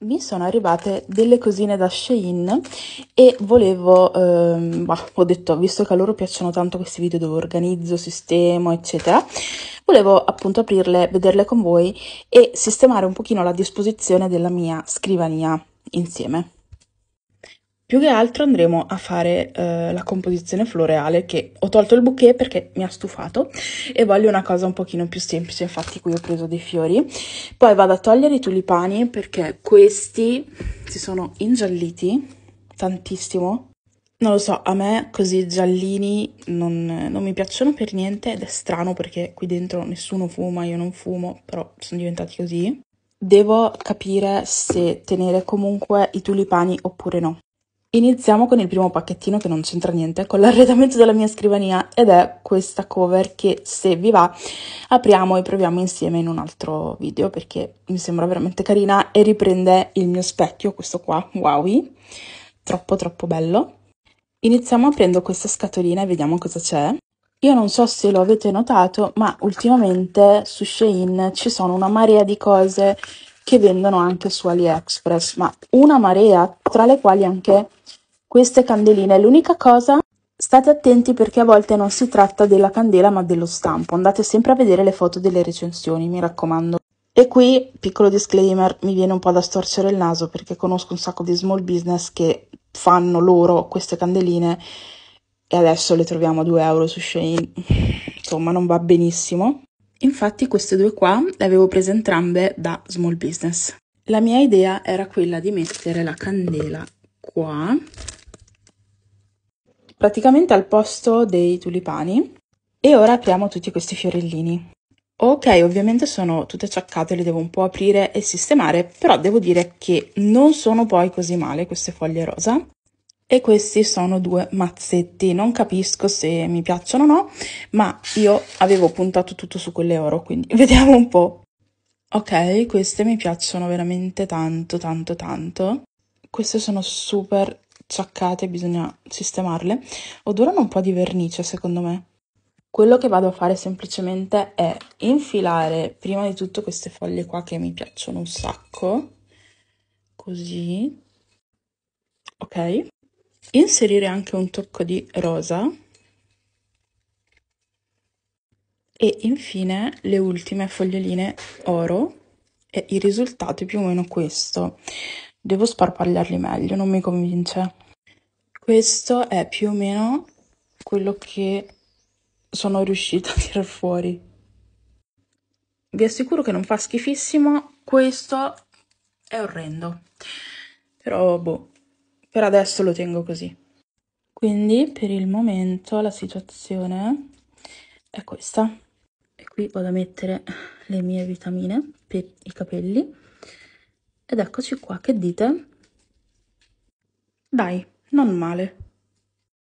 mi sono arrivate delle cosine da Shein e volevo, ehm, bah, ho detto, visto che a loro piacciono tanto questi video dove organizzo, sistemo, eccetera, volevo appunto aprirle, vederle con voi e sistemare un pochino la disposizione della mia scrivania insieme. Più che altro andremo a fare eh, la composizione floreale che ho tolto il bouquet perché mi ha stufato e voglio una cosa un pochino più semplice, infatti qui ho preso dei fiori. Poi vado a togliere i tulipani perché questi si sono ingialliti tantissimo. Non lo so, a me così giallini non, non mi piacciono per niente ed è strano perché qui dentro nessuno fuma, io non fumo, però sono diventati così. Devo capire se tenere comunque i tulipani oppure no Iniziamo con il primo pacchettino che non c'entra niente con l'arredamento della mia scrivania ed è questa cover che se vi va apriamo e proviamo insieme in un altro video perché mi sembra veramente carina e riprende il mio specchio, questo qua, wow, troppo troppo bello. Iniziamo aprendo questa scatolina e vediamo cosa c'è. Io non so se lo avete notato ma ultimamente su Shein ci sono una marea di cose che vendono anche su AliExpress, ma una marea, tra le quali anche queste candeline. L'unica cosa, state attenti perché a volte non si tratta della candela ma dello stampo, andate sempre a vedere le foto delle recensioni, mi raccomando. E qui, piccolo disclaimer, mi viene un po' da storcere il naso perché conosco un sacco di small business che fanno loro queste candeline e adesso le troviamo a 2 euro su Shane. Insomma, non va benissimo. Infatti queste due qua le avevo prese entrambe da small business. La mia idea era quella di mettere la candela qua, praticamente al posto dei tulipani, e ora apriamo tutti questi fiorellini. Ok, ovviamente sono tutte ciaccate, le devo un po' aprire e sistemare, però devo dire che non sono poi così male queste foglie rosa. E questi sono due mazzetti, non capisco se mi piacciono o no, ma io avevo puntato tutto su quelle oro, quindi vediamo un po'. Ok, queste mi piacciono veramente tanto, tanto, tanto. Queste sono super ciaccate, bisogna sistemarle. Odorano un po' di vernice, secondo me. Quello che vado a fare semplicemente è infilare prima di tutto queste foglie qua che mi piacciono un sacco, così, ok? inserire anche un tocco di rosa e infine le ultime foglioline oro e il risultato è più o meno questo devo sparpagliarli meglio non mi convince questo è più o meno quello che sono riuscita a tirar fuori vi assicuro che non fa schifissimo questo è orrendo però boh per adesso lo tengo così. Quindi per il momento la situazione è questa. E qui vado a mettere le mie vitamine per i capelli. Ed eccoci qua, che dite? Dai, non male.